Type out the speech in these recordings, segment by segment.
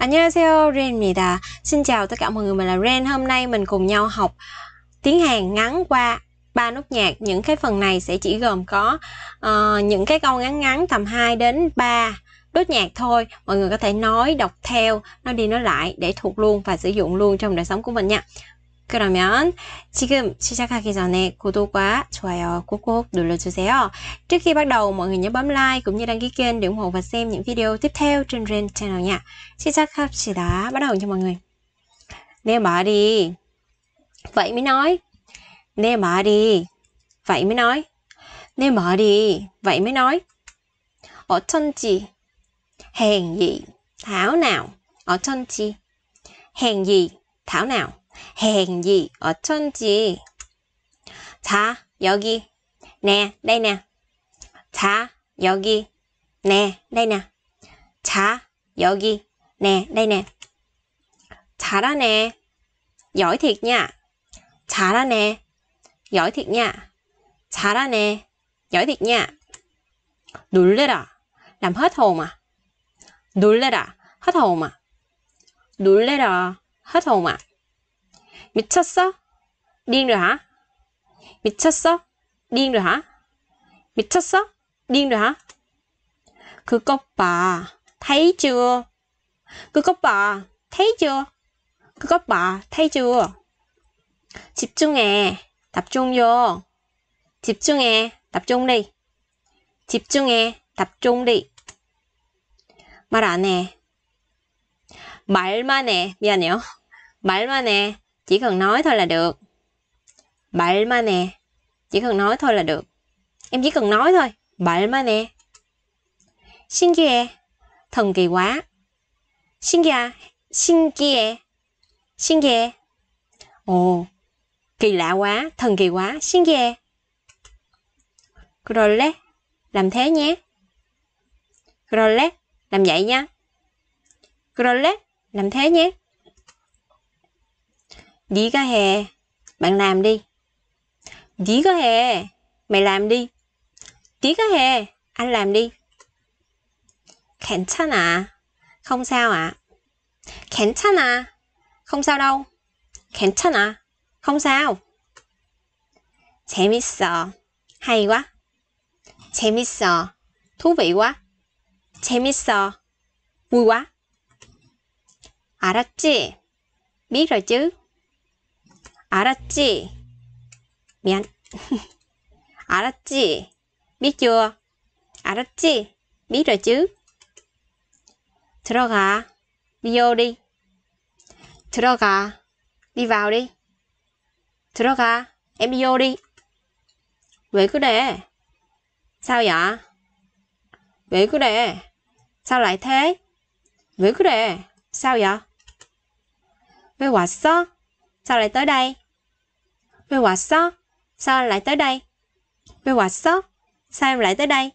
안녕하세요, Ren입니다. Xin chào tất cả mọi người, mình là Ren. Hôm nay mình cùng nhau học tiếng Hàn ngắn qua ba nốt nhạc. Những cái phần này sẽ chỉ gồm có uh, những cái câu ngắn ngắn tầm 2 đến 3 đốt nhạc thôi mọi người có thể nói đọc theo nói đi nói lại để thuộc luôn và sử dụng luôn trong đời sống của mình nha 그러면 지금 시작하기 전에 구독과 좋아요 꼭꼭 눌러주세요. Trước khi bắt đầu, mọi người nhớ bấm like cũng như đăng ký kênh để ủng hộ và xem những video tiếp theo trên Ren Channel nha. 시작합시다. Bắt đầu cho mọi người. 내 말이 vậy mới nói. 내 말이 vậy mới nói. 내 말이 vậy mới nói. 어쩐지 hèn gì thảo nào. 어쩐지 hèn gì thảo nào hèn gì, gì, ở 행이 어쩐지. 자, nè, đây nè, 자, 여기. 네, nè, đây nè, 네, 네네. nè, giỏi thiệt nha. nè, giỏi thiệt nha. nè, giỏi thiệt nha. 놀래라. làm hết hồn mà, à. 놀래라. hết hồn mà, à. 놀래라. hết hồn mà. 미쳤어? 링루하 미쳤어? 링루하 미쳤어? 링루하 그것 봐. 타이주. 그것 봐. 타이주. 그것 봐. 타이주. 집중해. 답종요 집중해. 답종리. 집중해. 답종리. 말안 해. 말만 해. 미안해요. 말만 해. Chỉ cần nói thôi là được. Bậy mà nè. Chỉ cần nói thôi là được. Em chỉ cần nói thôi. Bậy mà nè. Xin kia. Thần kỳ quá. Xin kia. Xin kia. Xin kia. Ồ. Kỳ lạ quá. Thần kỳ quá. Xin kia. Rồi lé. Làm thế nhé. Rồi lé. Làm vậy nha. Rồi lé. Làm thế nhé đi cái hè Bạn làm đi. đi cái hè Mày làm đi. đi cái hè Anh làm đi. khèn 괜찮아. À? Không sao à, ạ. À. 괜찮아. Không sao đâu. khèn 괜찮아. À? Không sao. 재밌어. Hay quá. 재밌어. Thú vị quá. 재밌어. Vui quá. chứ Biết rồi chứ. 알았지? 미안. 알았지? biết chưa? 알았지? biết rồi chứ? 들어가. đi vô đi. 들어가. đi vào đi. 들어가. em đi vô đi. 왜 그래? sao vậy? 왜 그래? sao lại thế? 왜 그래? sao vậy? 왜 왔어? Sao lại tới đây? Về hòa sót. Sao lại tới đây? Về hòa sót. Sao em lại tới đây?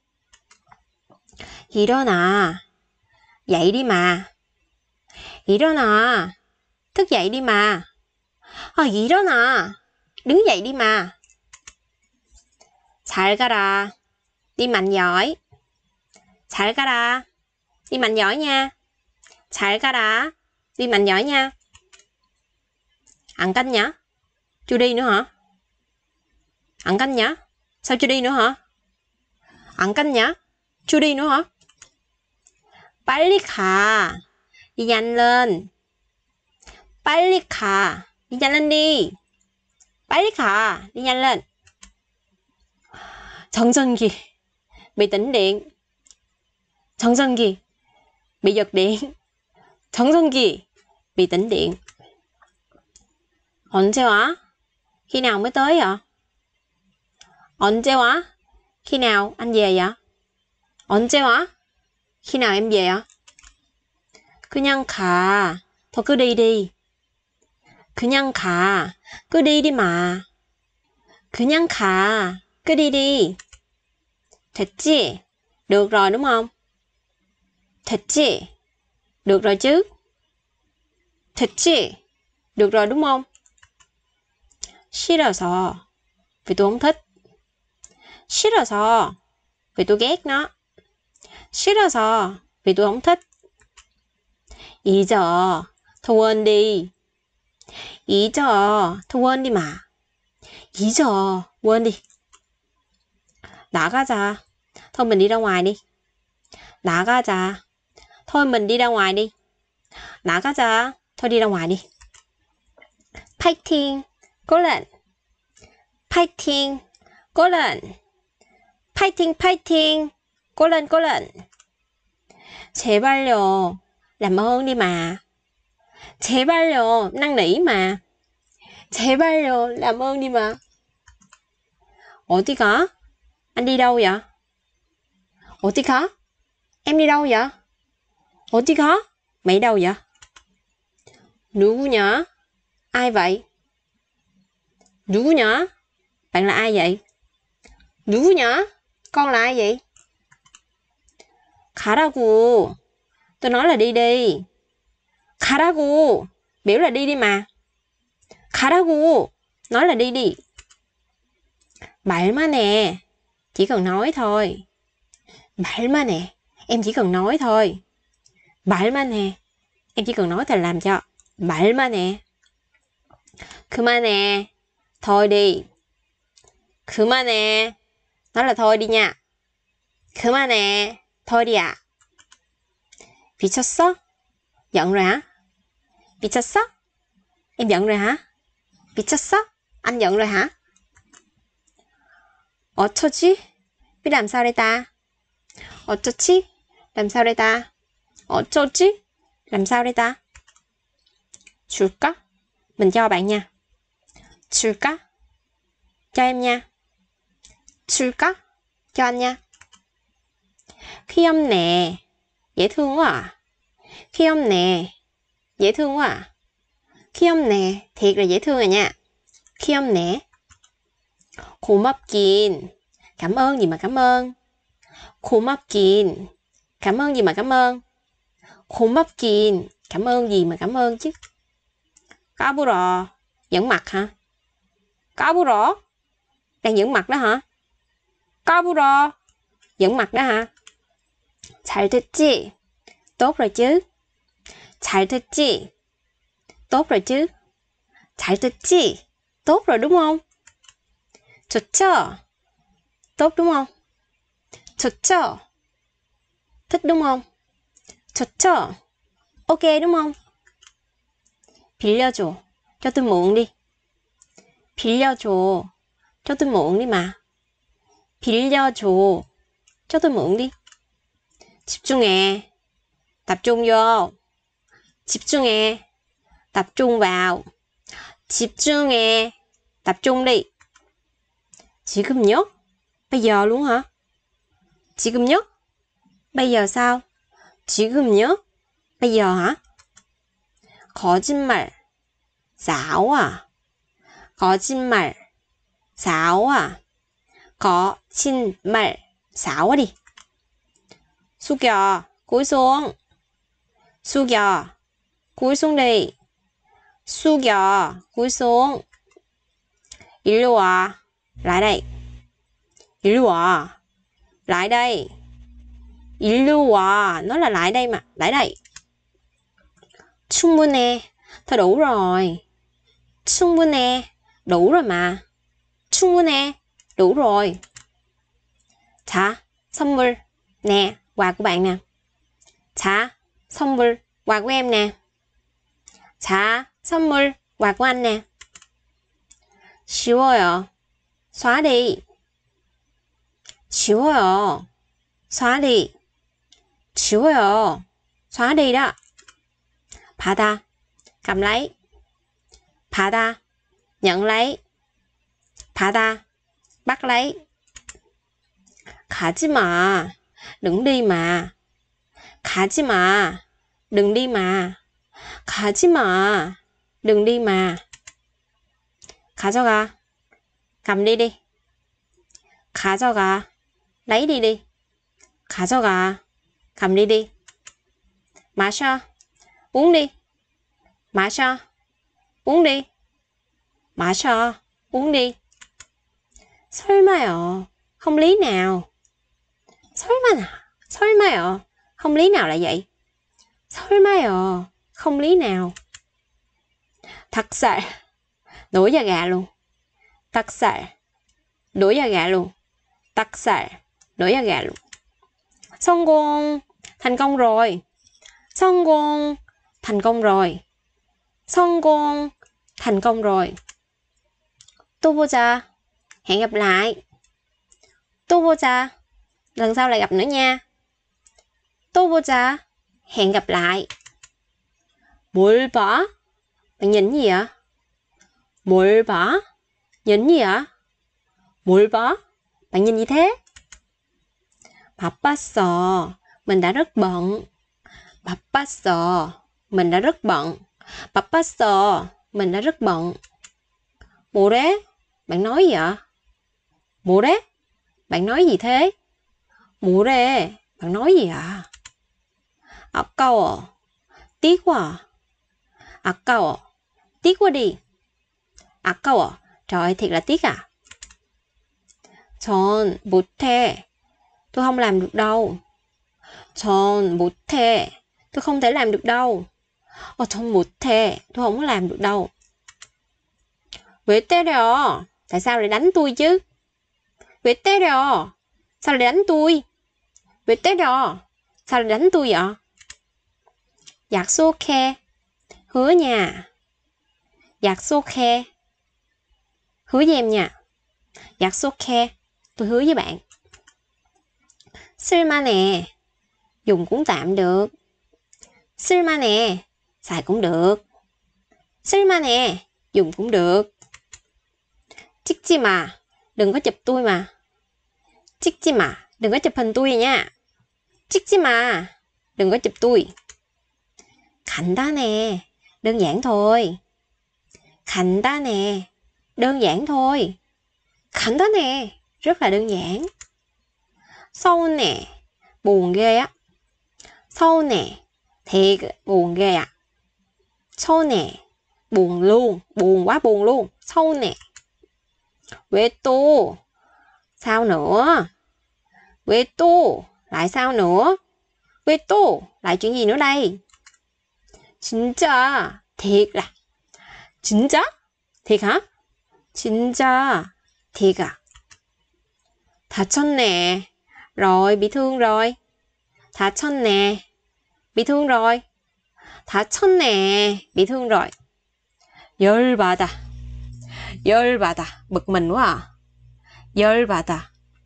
Gì đó nè. Dậy đi mà. Gì đó nè. Thức dậy đi mà. Ờ gì đó nè. Đứng dậy đi mà. Chạy cả ra, Đi mạnh giỏi. Chạy cả ra, Đi mạnh giỏi nha. Chạy cả ra, Đi mạnh giỏi nha. Ăn canh nhá. Chưa đi nữa hả? Ăn canh nhá. Sao chưa đi nữa hả? Ăn canh nhá. Chưa đi nữa hả? 빨리 가. Đi nhanh lên. 빨리 가. Đi nhanh lên đi. 빨리 가. Đi nhanh lên. 정전기. Bị tĩnh điện. 정전기. Bị giật điện. 정전기. Bị tĩnh điện. 언제 와? Khi nào mới tới ạ? 언제 와? Khi nào anh về ạ? 언제 와? Khi nào em về ạ? 그냥 가. Thôi cứ đi đi. 그냥 가. Cứ đi đi mà. 그냥 가. Cứ đi đi. 됐지? Được rồi đúng không? 됐지? Được rồi chứ? 됐지? Được rồi đúng không? 싫어서 부동탓 싫어서 부동객나 싫어서 부동탓 이저 도원디 이저 도원디마 이저 원디 나가자 thôi mình đi ra ngoài đi 나가자 thôi mình đi ra ngoài đi 나가자 thôi đi ra ngoài đi 파이팅 cố lên fighting cố lên fighting fighting cố lên cố lên nhiêu? làm ơn đi mà bao nhiêu? Năng nỉ mà bao nhiêu? làm ơn đi mà Ủa 어디 có? Anh đi đâu vậy? Ủa 어디 có? Em đi đâu vậy? Ủa 어디 có? Mày đâu vậy? 누구냐? Ai vậy? Rú nhỏ, bạn là ai vậy? Rú nhỏ, con là ai vậy? 가라고. Tôi nói là đi đi. 가라고. Biểu là đi đi mà. 가라고. Nói là đi đi. Bảy mà nè Chỉ cần nói thôi. Bảy mà nè Em chỉ cần nói thôi. Bảy mà nè Em chỉ cần nói thì làm cho. mà nè mà nè. Thôi đi. nè Nó là thôi đi nha. nè Thôi đi ạ. À. 미쳤어? Giận rồi hả? 미쳤어? Em giận rồi hả? 미쳤어? Anh giận rồi hả? ở chỗ 어쩌지? Biết làm sao đây ta? ở chỗ 어쩌지? Làm sao đây ta? ở chỗ 어쩌지? Làm sao đây ta? 줄까? Mình cho bạn nha. 줄까? Cho em nha. 줄까? Cho anh nha. khi âm nè dễ thương quá à. nè dễ thương quá à. nè thiệt là dễ thương rồi nha. khi âm 귀엽네. 고맙긴. cảm ơn gì mà cảm ơn. 고맙긴. cảm ơn gì mà cảm ơn. 고맙긴. cảm ơn gì mà cảm ơn chứ. cá 까불어. giận mặt hả? Kaburo. Đang những mặt đó hả? Kaburo. Những mặt đó hả? 잘 듣지. Tốt rồi chứ. 잘 듣지. Tốt rồi chứ. 잘 듣지. Tốt rồi đúng không? Chụt 좋죠. Tốt đúng không? Chụt 좋죠. Thích đúng không? Chụt 좋죠. Ok đúng không? 빌려줘. Cho tôi mượn đi. 빌려줘. 저도 몽리 뭐 마. 빌려줘. 저도 몽리. 뭐 집중해. 답종요. 집중해. 답종 와우. 집중해. 답종리. 지금요? 빼 â 롱 g 지금요? 빼 â 사우 지금요? 빼 â 하 거짓말. 싸워. 거짓말, 사와, 거짓말, 사월이. 숙여, 구송 숙여, 구송레이 숙여, 구송 일로 와, 라라이. 일로 와, 라라이. 일로 와, nó 라 à lại đây m 충분해, 더 넣으라이. 충분해. đủ rồi mà. 충분해. Đủ rồi. 자, 선물. Nè, quà của bạn nè. 자, 선물. Quà của em nè. 자, 선물. Quà của anh nè. 쉬워요. xóa đi. 쉬워요. xóa đi. 쉬워요. xóa đi đó. 받아. Cầm lấy. 받아 nhận lấy thả ta, bắt lấy chứ mà, đừng đi mà chứ mà, đừng đi mà chứ mà, đừng đi mà cho gà, cầm đi đi cho gà, lấy đi đi cho gà, cầm đi đi 마셔 uống đi 마셔 uống đi cho uống đi. Sorry không lý nào. Sorry Sorry không lý nào lại vậy. Sorry không lý nào. Thật sự, đuổi da gà luôn. Thật sự, đuổi da gà luôn. Thật sự, đuổi da gà luôn. Xong con, thành công rồi. Xong con, thành công rồi. Xong con, thành công rồi. Tô vô trà. Hẹn gặp lại. Tô vô trà. Lần sau lại gặp nữa nha. Tô vô trà. Hẹn gặp lại.뭘 봐? Bạn nhìn gì ạ ạ?뭘 봐? Nhìn gì ạ ạ?뭘 봐? Bạn nhìn gì thế? 바빴어. Mình đã rất bận. 바빴어. Mình đã rất bận. 바빴어. Mình đã rất bận. 뭐래? Bạn nói gì ạ? Mure? Bạn nói gì thế? Mure, bạn nói gì ạ? A까워. Tiếc quá. A까워. Tiếc quá đi. cao A까워. Trời thiệt là tiếc à. 전 못해. Tôi không làm được đâu. 전 못해. Tôi không thể làm được đâu. 어, 전 못해. Tôi không có làm được đâu. 왜 때려? Tại sao lại đánh tôi chứ? Vịt té đò. Sao lại đánh tôi? Vịt té đò. Sao lại đánh tôi vậy? Giặc số khe. Hứa nhà. Giặc số khe. Hứa với em nha. Giặc số khe. Tôi hứa với bạn. Sirma nè. Dùng cũng tạm được. Sirma nè. Xài cũng được. Sirma nè. Dùng cũng được chích 찍지 마. Đừng có chụp tôi mà. chích 찍지 마. Đừng có chụp hình tôi nha. 찍지 마. Đừng có chụp tôi. nè, Đơn giản thôi. ta nè, Đơn giản thôi. ta nè, Rất là đơn giản. sâu nè, Buồn ghê á. sâu nè, Thiệt buồn ghê á, sâu nè, Buồn luôn. Buồn quá buồn luôn. sâu nè Quê tu. Sao nữa? Quê tu. Lại sao nữa? Quê tu. Lại chuyện gì nữa đây? 진짜. thiệt là. 진짜? thiệt hả? 진짜. thiệt à? nè Rồi, bị thương rồi. thả chân nè Bị thương rồi. thả chân nè Bị thương rồi. 열받아. 열받아 bực mình quá à. 열받아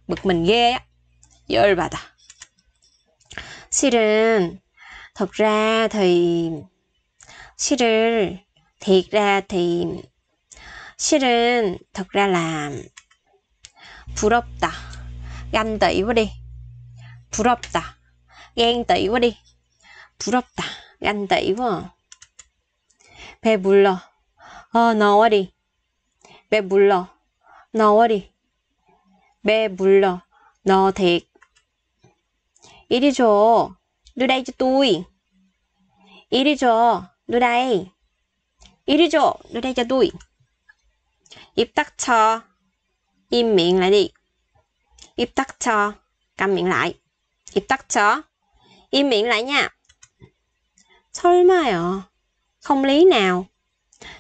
bực mình ghê 열받아 실은 thật ra thì 실을 thiệt ra thì 실은 thật ra là 부럽다 ganh tị quá đi 부럽다 ghen tị quá đi 부럽다 ganh tị quá 배불러 어 너와 đi 매물러 너어리 매물러 너덱 이리 줘 누라이 도이 이리 줘 누라이 이리 줘 누라이 도이 입 닥쳐 입명라니 입 닥쳐 깜명라이 입 닥쳐 입명라냐 설마요 không lý nào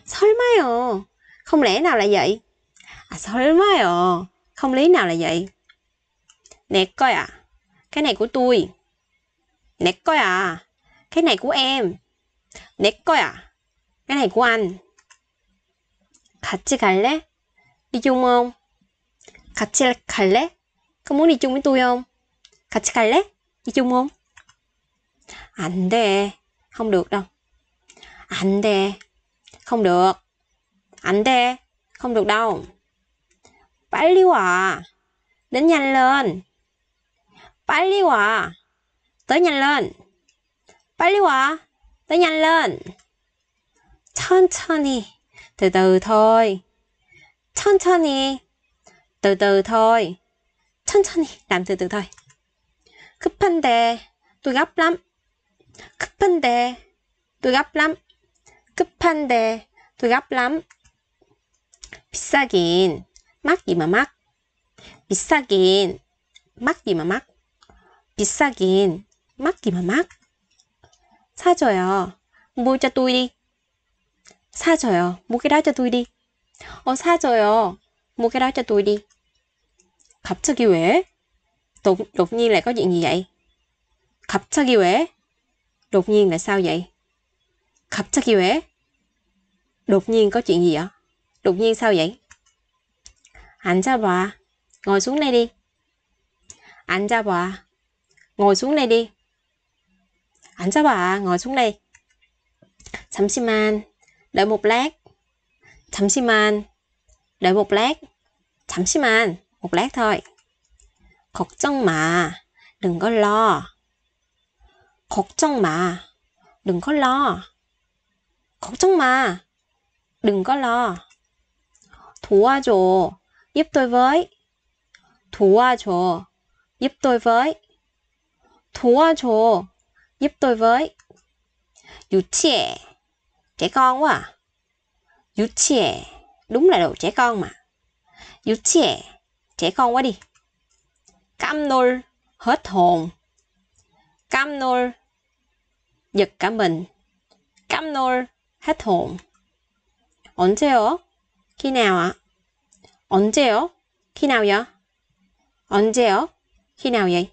설마요 không lẽ nào là vậy à sao đến mới ờ không lý nào là vậy nè coi à cái này của tôi nè coi à cái này của em nè coi à cái này của anh 같이 갈래? đi chung không? 같이 갈래? Có muốn đi chung với tôi không? 같이 갈래? Đi chung không? Anh à, Không được đâu Anh à, Không được anh đe, không được đâu. bái 빨리 와. Đến nhanh lên. bái 빨리 와. Tới nhanh lên. bái 빨리 와. Tới nhanh lên. đi Từ từ thôi. đi Từ từ thôi. đi Làm từ từ thôi. 급한데. Tôi gấp lắm. 급한데. Tôi gấp lắm. 급한데. Tôi gấp lắm. 비싸긴 막 이마막 비싸긴 막 이마막 비싸긴 막 이마막 사줘요 모자 도이리 사줘요 모게라자 도이리 어 사줘요 모게라자 도이리 갑자기 왜? Đột, đột nhiên lại có chuyện gì vậy? 갑자기 왜? Đột nhiên là sao vậy? 갑자기 왜? Đột nhiên có chuyện gì ạ? Đột nhiên sao vậy? Anh ra bà, ngồi xuống đây đi. Anh ra bà, ngồi xuống đây đi. Anh ra bà, ngồi xuống đây. 잠시만, đợi một lát. 잠시만, đợi một lát. 잠시만, một lát thôi. khóc 걱정 mà đừng có lo. khóc 걱정 mà đừng có lo. khóc 걱정 마, đừng có lo. 도와줘. giúp tôi với. 도와줘. giúp tôi với. 도와줘. giúp tôi với. 유치해. trẻ con quá à. 유치해. đúng là đồ trẻ con mà. 유치해. trẻ con quá đi. 깜놀. hết hồn. 깜놀. giật cả mình. 깜놀. hết hồn. 언제요? 키나와 언제요? 키나요? 언제요? 키나요?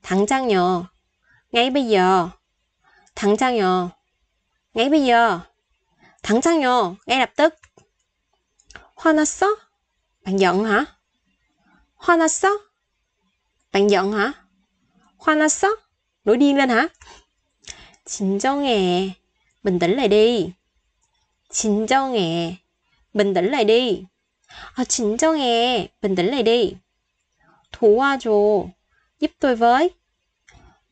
당장요. ngay bây giờ. 당장요. ngay bây giờ. 당장요. ngay lập tức. 화났어? Bạn giận hả? 화났어? Bạn giận hả? 화났어? Nổi điên lên hả? 진정해. Bình tĩnh lại đi. 진정해. bình tĩnh lại đi. À, nghe, Bình tĩnh lại đi. 도와줘. Giúp tôi với.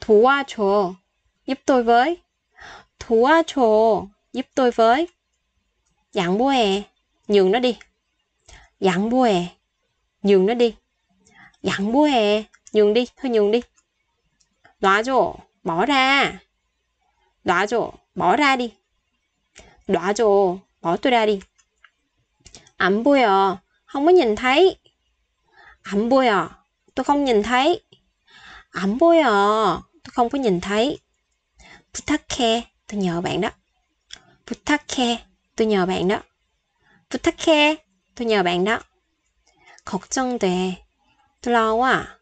도와줘. Giúp tôi với. 도와줘. Giúp tôi với. Dạng bố hè. Nhường nó đi. Dạng bố hè. Nhường nó đi. Dạng bố hè. Nhường đi. Thôi nhường đi. 놔줘. Bỏ ra. 놔줘. Bỏ ra đi. 놔줘. Bỏ tôi ra đi ẩm bui ờ à, không có nhìn thấy ẩm bui ờ à, tôi không nhìn thấy ẩm bui ờ à, tôi không có nhìn thấy 부탁해 tôi nhờ bạn đó 부탁해 tôi nhờ bạn đó 부탁해 tôi nhờ bạn đó 걱정돼 tôi lo quá à.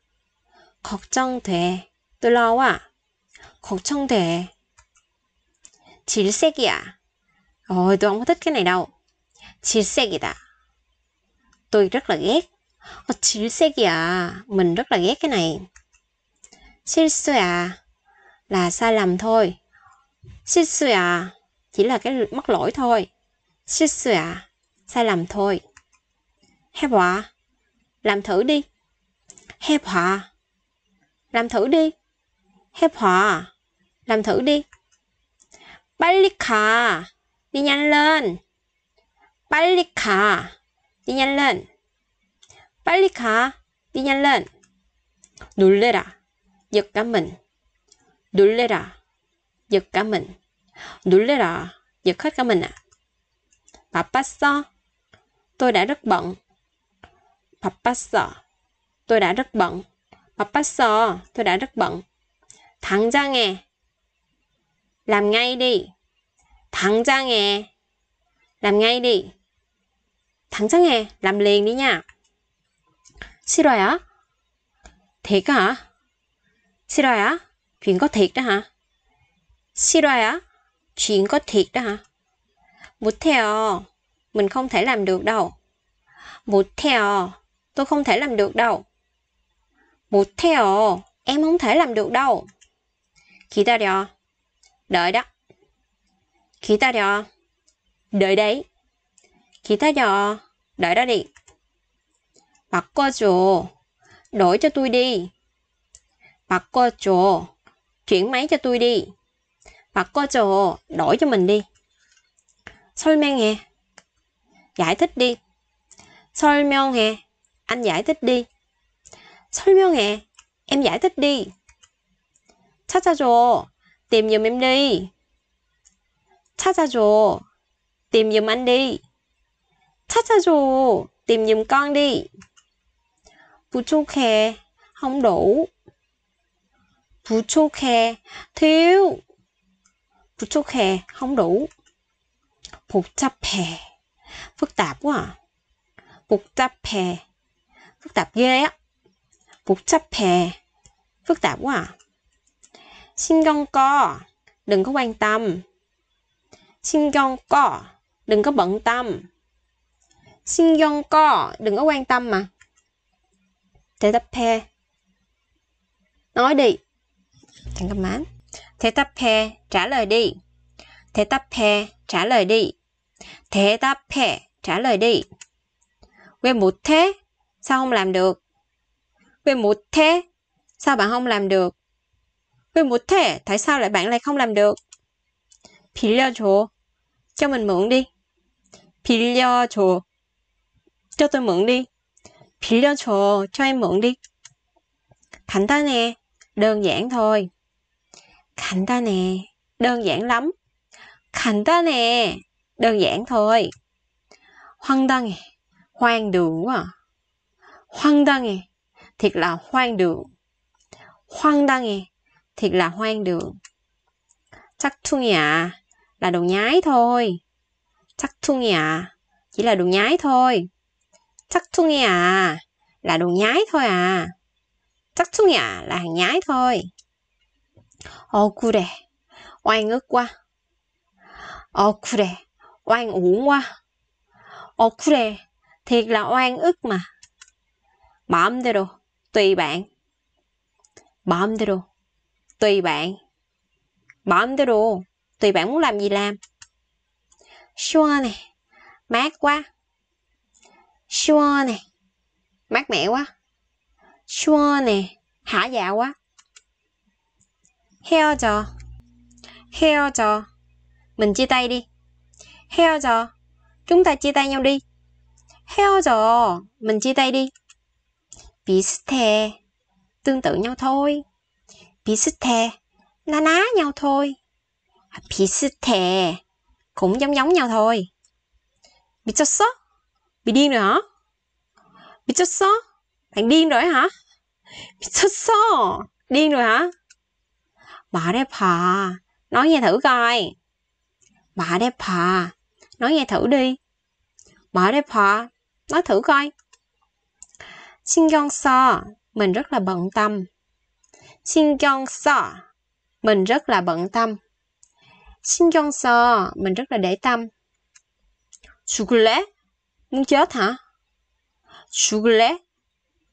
걱정돼 tôi lo quá à. 걱정돼 질색이야 ôi tôi không có thích cái này đâu 질색이다 Tôi rất là ghét. 어, 질색이야. À? Mình rất là ghét cái này. 실수야. À? Là sai lầm thôi. 실수야. À? Chỉ là cái mắc lỗi thôi. 실수야. Sai lầm thôi. 해봐. Làm thử đi. 해봐. Làm thử đi. 해봐. Làm thử đi. 빨리 가. Đi nhanh lên. 빨리 가 đi nhanh lên. 빨리 가. đi nhanh lên. 놀래라. giật cả mình. 놀래라. giật cả mình. 놀래라. giật hết cả mình ạ. À. 바빴어. Tôi đã rất bận. 바빴어. Tôi đã rất bận. 바빴어. Tôi đã rất bận. 당장에. Làm ngay đi. 당장에. Làm ngay đi. 당장에 람레잉이냐? 싫어요? thiệt hả? 싫어요? chuyện có thiệt đó hả? 싫어요? chuyện có thiệt đó hả? 못해요. Mình không thể làm được đâu. 못해요. Tôi không thể làm được đâu. 못해요. Em không thể làm được đâu. 기다려. Đợi đó. 기다려. Đợi đấy. 기다려. đợi đó đi. 바꿔줘. Đổi cho tôi đi. 바꿔줘. Chuyển máy cho tôi đi. 바꿔줘. Đổi cho mình đi. 설명해. Giải thích đi. 설명해. Anh giải thích đi. 설명해. Em giải thích đi. 찾아줘. Tìm giùm em đi. 찾아줘. Tìm giùm anh đi. 찾아줘. Tìm giùm con đi. 부족해. Không đủ. 부족해. Thiếu. 부족해. Không đủ. 복잡해. Phức tạp quá à. 복잡해. Phức tạp ghê á. 복잡해. Phức tạp quá à. 신경 꺼. Đừng có quan tâm. 신경 꺼. Đừng có bận tâm. Xin dông co, đừng có quan tâm mà. Thế tập phe. Nói đi. Thằng cầm mán. Thế tập phe, trả lời đi. Thế tập phe, trả lời đi. Thế tập phe, trả lời đi. Quê một thế, sao không làm được? Quê một thế, sao bạn không làm được? Quê một thế, tại sao lại bạn lại không làm được? 빌려줘. cho mình mượn đi. 빌려줘 cho tôi mượn đi. 빌려줘, cho em mượn đi. 간단해, đơn giản thôi. 간단해, đơn giản lắm. 간단해, đơn giản thôi. 황당해, hoang đường quá. À. 황당해, thiệt là hoang đường. 황당해, thiệt là hoang đường. 짝퉁이야, à. là đồ nhái thôi. 짝퉁이야, à chỉ là đồ nhái thôi chắc 짝퉁이 à là đồ nhái thôi à chắc chung à là hàng nhái thôi 억울해 oan ức quá 억울해 oan uổng quá 억울해 thiệt là oan ức mà 마음대로 tùy bạn 마음대로 tùy bạn 마음대로 tùy bạn muốn làm gì làm xua này mát quá Chua nè Mát mẻ quá Chua nè Hả dạ quá 헤어져 헤어져 Mình chia tay đi 헤어져 Chúng ta chia tay nhau đi 헤어져 Mình chia tay đi 비슷해 Tương tự nhau thôi 비슷해 Na ná nhau thôi 비슷해 à, Cũng giống giống nhau thôi 미쳤어? Bị điên rồi hả? Bị chết só? Bạn điên rồi hả? Bị chết só? Điên rồi hả? Bà đẹp hà. Nói nghe thử coi. Bà đẹp hà. Nói nghe thử đi. Bà đẹp hà. Nói thử coi. Xin con so. Mình rất là bận tâm. Xin con so. Mình rất là bận tâm. 신경 써. mình rất là để tâm. 죽을래? Muốn chết hả? 죽을래?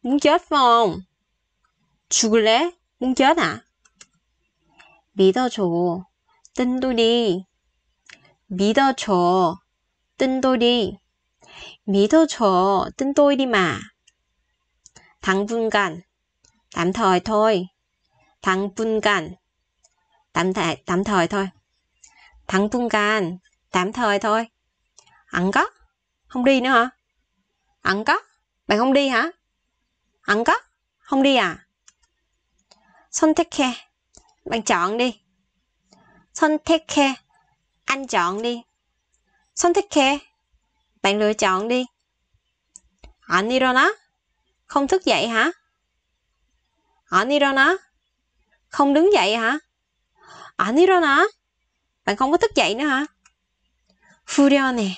Muốn chết phải không? 죽을래? Muốn chết hả? 믿어줘. 뜬돌이. 믿어줘. 뜬돌이. 믿어줘. tin tôi đi mà. 당분간. Tạm thời thôi. 당분간. Tạm thời, tạm thời thôi. 당분간. Tạm thời thôi. 안 가? Không đi nữa hả? Ẩn có. Bạn không đi hả? Ẩn có. Không đi à? son 선택해. Bạn chọn đi. son 선택해. Anh chọn đi. son 선택해. Bạn lựa chọn đi. 안 일어나? Không thức dậy hả? 안 일어나? Không đứng dậy hả? 안 일어나? Bạn không có thức dậy nữa hả? 후련해.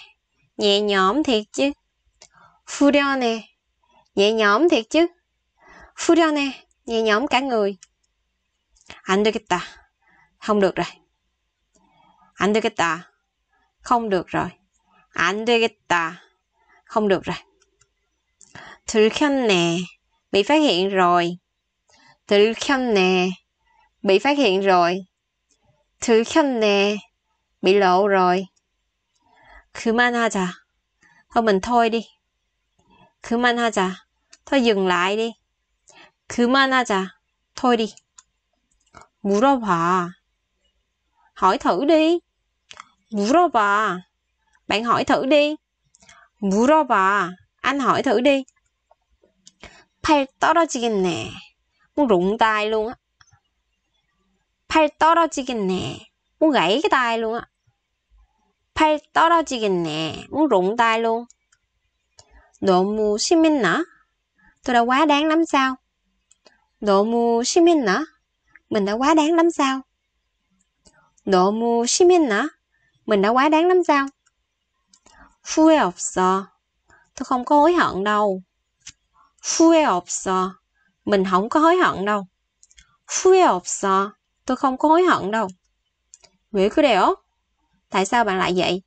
Nhẹ nhõm thiệt chứ. phu nè, nhẹ nhõm thiệt chứ. phu nè, nhẹ nhõm cả người. Anh cái ta, không được rồi. Anh cái ta, không được rồi. Anh cái ta, không được rồi. nè bị phát hiện rồi. nè bị phát hiện rồi. nè bị lộ rồi. 그만하자. Thôi mình thôi đi. 그만하자. Thôi dừng lại đi. 그만하자. Thôi đi. 물어봐. Hỏi thử đi. 물어봐. Bạn hỏi thử đi. 물어봐. Anh hỏi thử đi. 팔 떨어지겠네. Muốn rụng tay luôn á. 팔 떨어지겠네. Muốn gãy cái tay luôn á. 팔 떨어지겠네. 롱달 luôn. 너무 심했나? Tôi đã quá đáng lắm sao? 너무 심했나? Mình đã quá đáng lắm sao? 너무 심했나? Mình đã quá đáng lắm sao? 후회 없어. Tôi không có hối hận đâu. 후회 없어. Mình không có hối hận đâu. 후회 없어. Tôi không có hối hận đâu. 왜 그래요? Tại sao bạn lại vậy?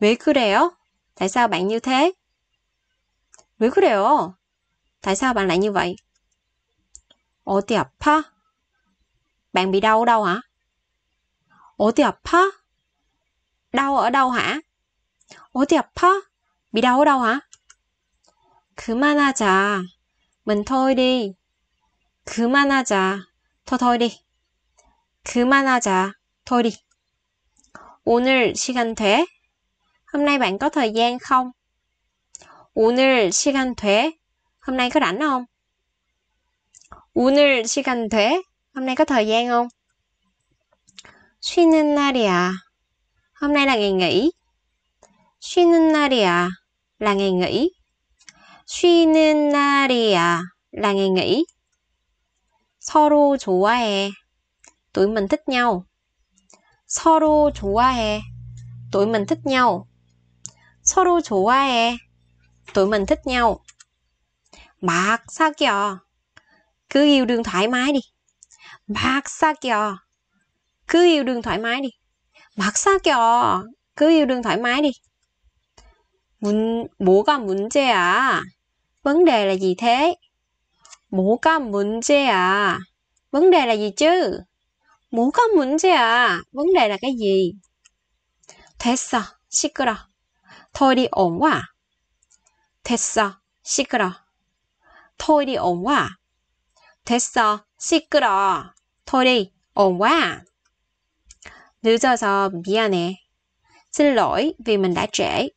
cứ 그래요? Tại sao bạn như thế? cứ 그래요? Tại sao bạn lại như vậy? tiệp 아파? Bạn bị đau ở đâu hả? tiệp 아파? Đau ở đâu hả? tiệp 아파? Bị đau ở đâu hả? 그만하자. Mình thôi đi. 그만하자. Thôi thôi đi. 그만하자. Thôi đi. 오늘 시간 돼? Hôm nay bạn có thời gian không? 오늘 시간 돼? Hôm nay có rảnh không? 오늘 시간 돼? Hôm nay có thời gian không? 쉬는 날이야. Hôm nay là ngày nghỉ. 쉬는 날이야 là ngày nghỉ. 쉬는 날이야 là ngày nghỉ. 서로 좋아해. Tụi mình thích nhau. 서로 좋아해. Tụi mình thích nhau. 서로 좋아해. Tụi mình thích nhau. Mặc sao kìa. Cứ yêu đương thoải mái đi. Mặc sao kìa. Cứ yêu đương thoải mái đi. Mặc sao kìa. Cứ yêu đương thoải mái đi. 문, 뭐가 문제야? Vấn đề là gì thế? 뭐가 문제야? Vấn đề là gì chứ? 뭐가 문제야? 문제라 게 이. 됐어, 시끄러. 털이 온와. 됐어, 시끄러. 털이 온와. 됐어, 시끄러. 털이 온와. 늦어서 미안해. Xin lỗi vì mình đã trễ.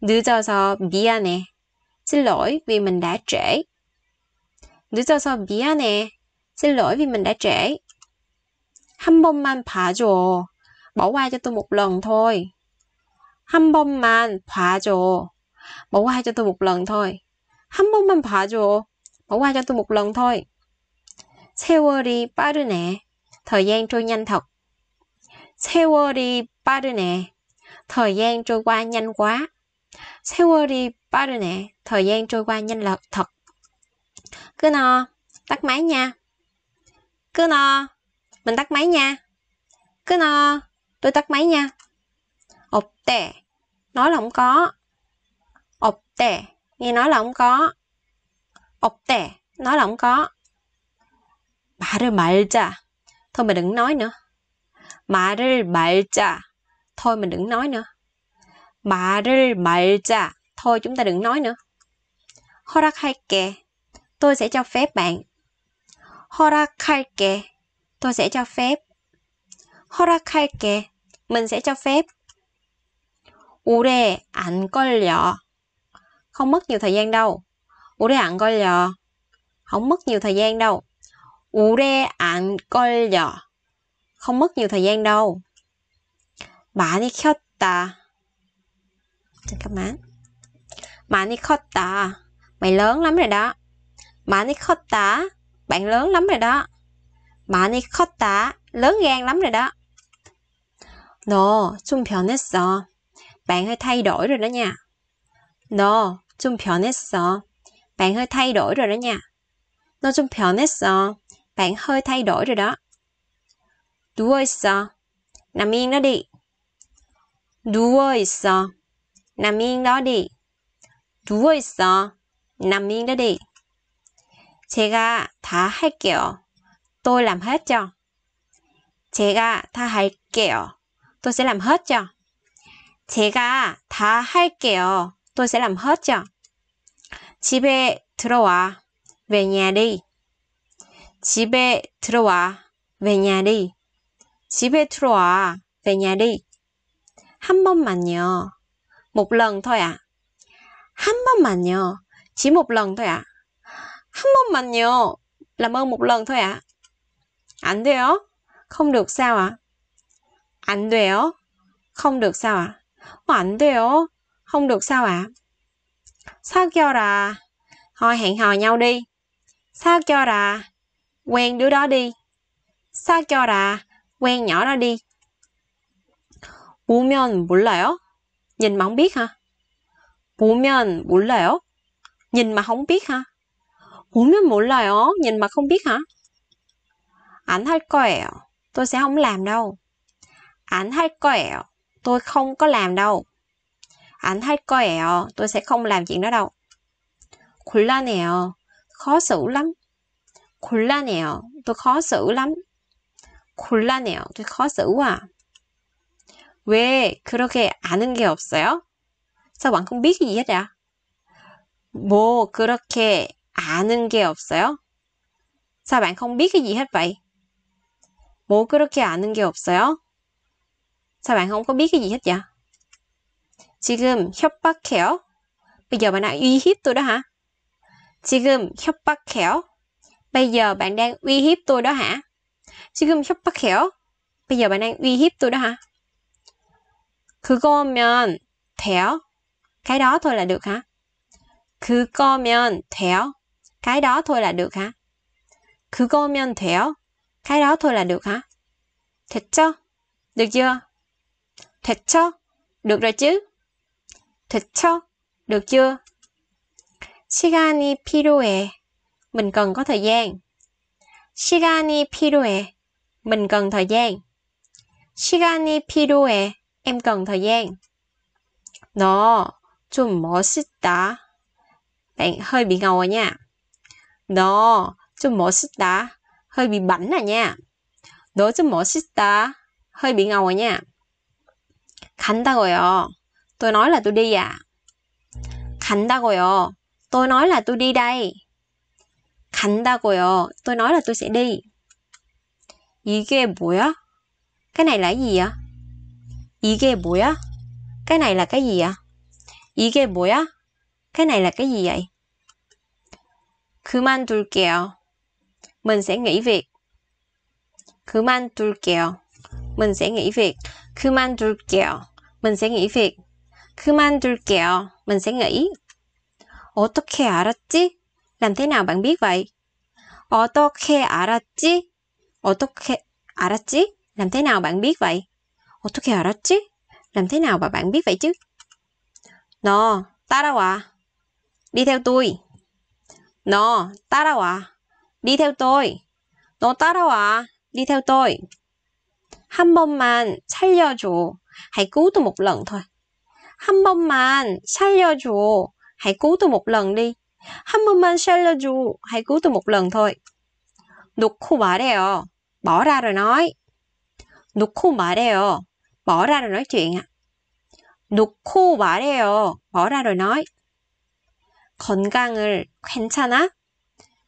늦어서 미안해. Xin lỗi vì mình đã trễ. 늦어서 미안해. Xin lỗi vì mình đã trễ. 한 번만 봐줘. bỏ qua cho tôi một lần thôi. 한 번만 봐줘. bỏ qua cho tôi một lần thôi. 한 번만 봐줘. bỏ qua cho tôi một lần thôi. 세월이 빠르네. thời gian trôi nhanh thật. 세월이 빠르네. thời gian trôi qua nhanh quá. 세월이 빠르네. thời gian trôi qua nhanh lật thật. 끊어. tắt máy nha. 끊어 mình tắt máy nha cứ nò tôi tắt máy nha ộp tè nói là không có ộp tè nghe nói là không có ộp tè nói là không có bà 말을 chà thôi mình đừng nói nữa bà 말을 chà thôi mình đừng nói nữa bà 말을 chà thôi chúng ta đừng nói nữa 허락할게 tôi sẽ cho phép bạn 허락할게 tôi sẽ cho phép. 허락할게. Mình sẽ cho phép. 오래 안 걸려. Không mất nhiều thời gian đâu. 오래 안 걸려. Không mất nhiều thời gian đâu. 오래 안 걸려. Không mất nhiều thời gian đâu. bà 많이 켰다. 잠깐만. 많이 컸다. Mày lớn lắm rồi đó. 많이 컸다. Bạn lớn lắm rồi đó mà 많이컸다. lớn gan lắm rồi đó. 너좀 변했어. Bạn hơi thay đổi rồi đó nha. 너좀 변했어. Bạn hơi thay đổi rồi đó nha. 너좀 변했어. Bạn hơi thay đổi rồi đó. 누워있어. Nằm yên đó đi. 누워있어. Nằm yên đó đi. 누워있어. nằm yên đó đi. 제가 다 할게요. Tôi làm hết cho. 제가 다 할게요. Tôi sẽ làm hết cho. 제가 다 할게요. Tôi sẽ làm hết cho. 집에 들어와. Về nhà đi. 집에 들어와. Về nhà đi. 집에 들어와. Về nhà đi. 한 번만요. Một lần thôi ạ. À. 한 번만요. Chỉ một lần thôi ạ. À. 한 번만요. Làm ơn một lần thôi ạ. À. 안 돼요? không được sao ạ? À? 안 không được sao ạ? À? 안 không được sao ạ? sao cho là Thôi hẹn hò nhau đi sao cho là quen đứa đó đi sao cho là quen nhỏ đó đi 보면 몰라요? nhìn mà không biết hả? 보면 몰라요? nhìn mà không biết hả? 보면 몰라요? nhìn mà không biết hả? ăn 할 거예요. Tôi sẽ không làm đâu. ăn 할 거예요. Tôi không có làm đâu. ăn 할 거예요. Tôi sẽ không làm chuyện đó đâu. la nèo, Khó xử lắm. la nèo, Tôi khó xử lắm. la nèo, Tôi khó xử quá. 왜 à. 그렇게 아는 게 없어요? Sao bạn không biết gì hết ạ? 뭐 그렇게 아는 게 없어요? Sao bạn không biết cái gì hết vậy? 뭐 그렇게 아는 게 없어요? 자 bạn không có biết cái gì hết vậy? 지금 협박해요? Bây giờ bạn đang uy hiếp tôi đó hả? 지금 협박해요? Bây giờ bạn đang uy hiếp tôi đó hả? 지금 협박해요? Bây giờ bạn đang uy hiếp tôi đó hả? 그거면 돼요? Cái đó thôi là được hả? 그거면 돼요? Cái đó thôi là được hả? 그거면 돼요? Cái đó thôi là được hả? Thật 됐죠? Được chưa? Thật 됐죠? Được rồi chứ? Thật 됐죠? Được chưa? 시간이 필요해. Mình cần có thời gian. 시간이 필요해. Mình cần thời gian. 시간이 필요해. Em cần thời gian. Nó 좀 멋있다. Bạn hơi bị ngầu rồi nha. Nó 좀 멋있다 hơi bị bảnh à nha. 너좀 멋있다. Hơi bị ngầu à nha. khánh ta 간다고요. Tôi nói là tôi đi à. khánh ta 간다고요. Tôi nói là tôi đi đây. khánh ta 간다고요. Tôi nói là tôi sẽ đi. 이게 뭐야? Cái này là gì ạ? 이게 뭐야? Cái này là cái gì ạ? 이게 뭐야? Cái này là cái gì vậy? 그만둘게요. Mình sẽ nghỉ việc. 그만둘게요. Mình sẽ nghỉ việc. 그만둘게요. Mình sẽ nghỉ việc. 그만둘게요. Mình sẽ nghỉ. 어떻게 알았지? Làm thế nào bạn biết vậy? 어떻게 알았지? 어떻게 알았지? Làm thế nào bạn biết vậy? 어떻게 알았지? Làm thế nào mà bạn biết vậy chứ? 너 따라와. Đi theo tôi. 너 따라와. Đi theo tôi. nó 너 따라와. Đi theo tôi. 한 번만 살려줘. Hãy cứu tôi một lần thôi. 한 번만 살려줘. Hãy cứu tôi một lần đi. 한 번만 살려줘. Hãy cứu tôi một lần thôi. 놓고 말해요. Bỏ ra rồi nói. 놓고 말해요. Bỏ ra rồi nói chuyện ạ. 놓고 말해요. Bỏ ra rồi nói. 건강을 괜찮아?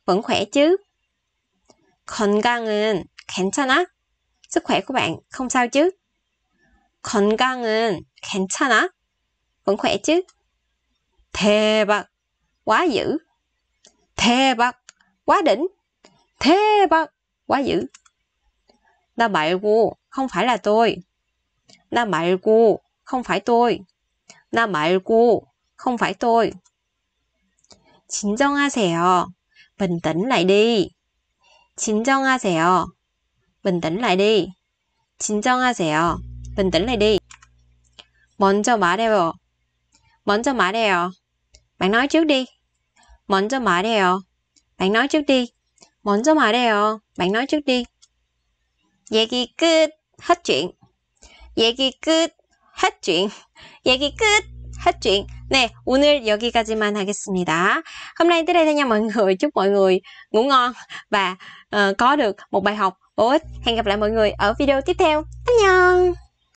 Vẫn khỏe chứ? 건강은 괜찮아? sức khỏe của bạn không sao chứ? 건강은 괜찮아? vẫn khỏe chứ? 대박 quá dữ 대박 quá đỉnh 대박 quá dữ 나 말고 không phải là tôi 나 말고 không phải tôi 나 말고 không phải tôi Chính xẻo, bình tĩnh lại đi 진정하세요. bình tĩnh lại đi. 진정하세요. bình tĩnh lại đi. 먼저 말해요. 먼저 말해요. Bạn nói trước đi. 먼저 말해요. Bạn nói trước đi. 먼저 말해요. Bạn nói trước đi. 얘기 끝. Hết chuyện. 얘기 끝. Hết chuyện. 얘기 끝. Hết chuyện. Nè, 오늘 여기까지만 하겠습니다. Hôm nay tới đây thôi nha mọi người. Chúc mọi người ngủ ngon và uh, có được một bài học bổ ích. Hẹn gặp lại mọi người ở video tiếp theo. 안녕!